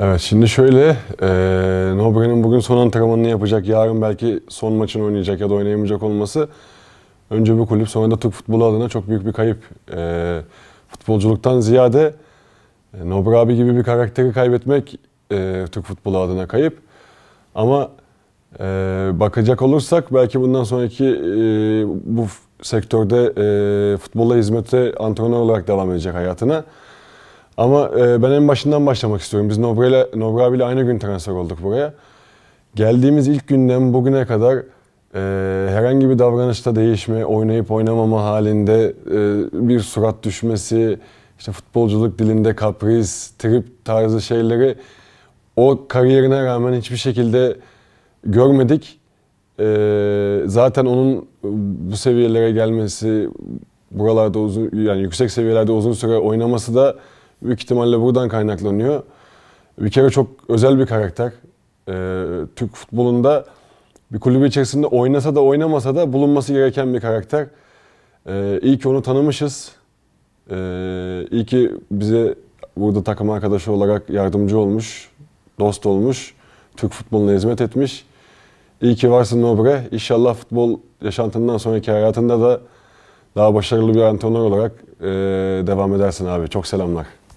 Evet şimdi şöyle, e, Nobre'nin bugün son antrenmanını yapacak, yarın belki son maçını oynayacak ya da oynayamayacak olması önce bir kulüp sonra da Türk futbolu adına çok büyük bir kayıp. E, futbolculuktan ziyade e, Nobre abi gibi bir karakteri kaybetmek e, Türk futbolu adına kayıp. Ama e, bakacak olursak belki bundan sonraki e, bu sektörde e, futbola hizmete antrenör olarak devam edecek hayatına. Ama e, ben en başından başlamak istiyorum. Biz Nobra'yla, Nobra abiyle aynı gün transfer olduk buraya. Geldiğimiz ilk günden bugüne kadar e, herhangi bir davranışta değişme, oynayıp oynamama halinde e, bir surat düşmesi, işte futbolculuk dilinde kapris, trip tarzı şeyleri o kariyerine rağmen hiçbir şekilde görmedik. Ee, zaten onun bu seviyelere gelmesi, buralarda uzun yani yüksek seviyelerde uzun süre oynaması da Büyük ihtimalle buradan kaynaklanıyor. Bir kere çok özel bir karakter. Ee, Türk futbolunda bir kulübü içerisinde oynasa da oynamasa da bulunması gereken bir karakter. Ee, iyi ki onu tanımışız. Ee, iyi ki bize burada takım arkadaşı olarak yardımcı olmuş, dost olmuş, Türk futboluna hizmet etmiş. İyi ki varsın Nobre. İnşallah futbol yaşantından sonraki hayatında da daha başarılı bir antrenör olarak e, devam edersin abi. Çok selamlar.